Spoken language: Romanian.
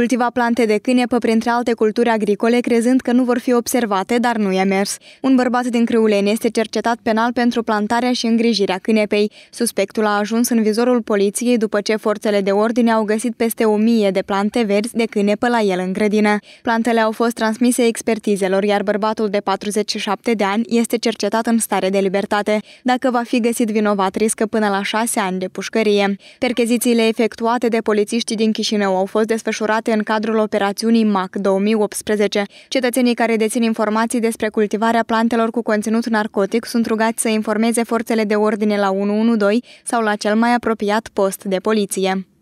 Cultiva plante de cânepă printre alte culturi agricole, crezând că nu vor fi observate, dar nu i-a mers. Un bărbat din Crâuleni este cercetat penal pentru plantarea și îngrijirea cânepei. Suspectul a ajuns în vizorul poliției după ce forțele de ordine au găsit peste o mie de plante verzi de cânepă la el în grădină. Plantele au fost transmise expertizelor, iar bărbatul de 47 de ani este cercetat în stare de libertate. Dacă va fi găsit vinovat, riscă până la șase ani de pușcărie. Perchezițiile efectuate de polițiștii din Chișinău au fost desfășurate realizate în cadrul operațiunii MAC 2018. Cetățenii care dețin informații despre cultivarea plantelor cu conținut narcotic sunt rugați să informeze forțele de ordine la 112 sau la cel mai apropiat post de poliție.